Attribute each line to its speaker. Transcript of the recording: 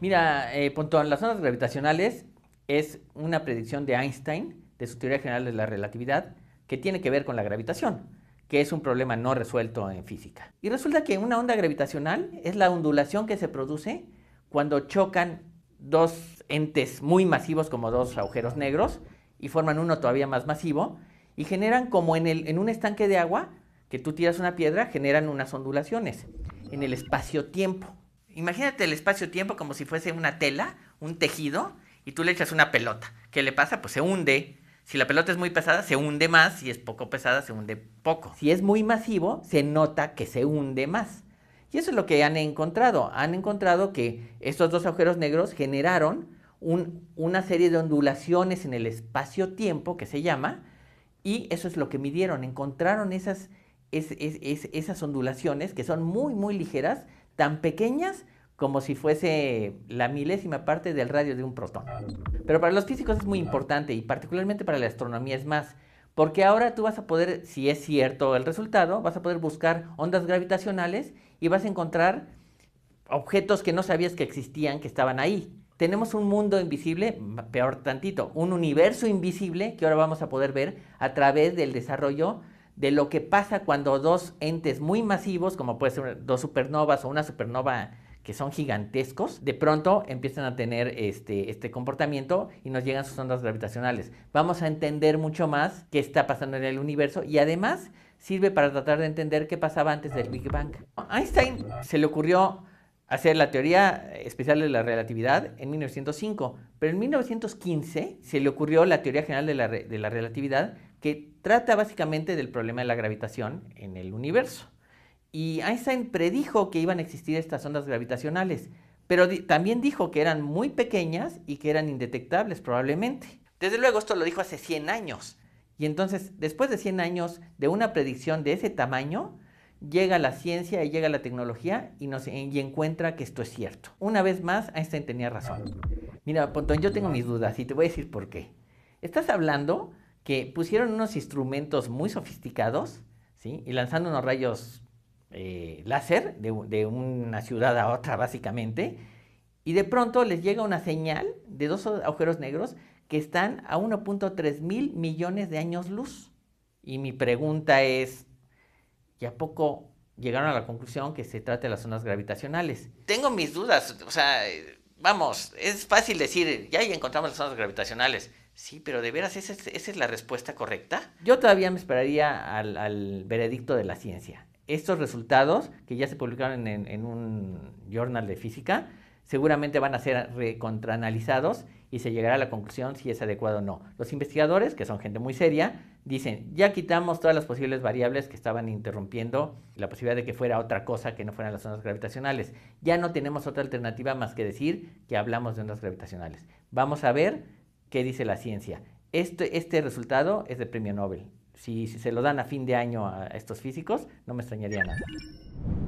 Speaker 1: Mira, eh, las ondas gravitacionales es una predicción de Einstein, de su teoría general de la relatividad, que tiene que ver con la gravitación, que es un problema no resuelto en física. Y resulta que una onda gravitacional es la ondulación que se produce cuando chocan dos entes muy masivos como dos agujeros negros y forman uno todavía más masivo y generan como en, el, en un estanque de agua que tú tiras una piedra, generan unas ondulaciones en el espacio-tiempo. Imagínate el espacio-tiempo como si fuese una tela, un tejido, y tú le echas una pelota. ¿Qué le pasa? Pues se hunde. Si la pelota es muy pesada, se hunde más. Si es poco pesada, se hunde poco. Si es muy masivo, se nota que se hunde más. Y eso es lo que han encontrado. Han encontrado que estos dos agujeros negros generaron una serie de ondulaciones en el espacio-tiempo, que se llama, y eso es lo que midieron. Encontraron esas ondulaciones que son muy, muy ligeras tan pequeñas como si fuese la milésima parte del radio de un protón. Pero para los físicos es muy importante y particularmente para la astronomía es más, porque ahora tú vas a poder, si es cierto el resultado, vas a poder buscar ondas gravitacionales y vas a encontrar objetos que no sabías que existían, que estaban ahí. Tenemos un mundo invisible, peor tantito, un universo invisible que ahora vamos a poder ver a través del desarrollo de lo que pasa cuando dos entes muy masivos, como puede ser dos supernovas o una supernova que son gigantescos, de pronto empiezan a tener este, este comportamiento y nos llegan sus ondas gravitacionales. Vamos a entender mucho más qué está pasando en el universo y además sirve para tratar de entender qué pasaba antes del Big Bang. Einstein se le ocurrió Hacer la teoría especial de la relatividad en 1905, pero en 1915 se le ocurrió la teoría general de la, relatividad que trata básicamente del problema de la gravitación en el universo. Y Einstein predijo que iban a existir estas ondas gravitacionales, pero también dijo que eran muy pequeñas y que eran indetectables probablemente. Desde luego esto lo dijo hace 100 años. Y entonces, después de 100 años de una predicción de ese tamaño, llega la ciencia y llega la tecnología y, encuentra que esto es cierto. Una vez más, Einstein tenía razón. Mira, Pontón, yo tengo mis dudas y te voy a decir por qué. Estás hablando que pusieron unos instrumentos muy sofisticados, ¿sí? Y lanzando unos rayos eh, láser de, de, una ciudad a otra, básicamente, y de pronto les llega una señal de dos agujeros negros que están a 1.3 mil millones de años luz. Y mi pregunta es, y a poco llegaron a la conclusión que se trata de las zonas gravitacionales. Tengo mis dudas, o sea, vamos, es fácil decir, ya, encontramos las zonas gravitacionales. Sí, pero de veras, ¿esa es, la respuesta correcta? Yo todavía me esperaría al, veredicto de la ciencia. Estos resultados, que ya se publicaron en un journal de física, seguramente van a ser recontraanalizados y se llegará a la conclusión si es adecuado o no. Los investigadores, que son gente muy seria, dicen, ya quitamos todas las posibles variables que estaban interrumpiendo la posibilidad de que fuera otra cosa que no fueran las ondas gravitacionales. Ya no tenemos otra alternativa más que decir que hablamos de ondas gravitacionales. Vamos a ver qué dice la ciencia. Este, este resultado es de premio Nobel. si se lo dan a fin de año a estos físicos, no me extrañaría nada.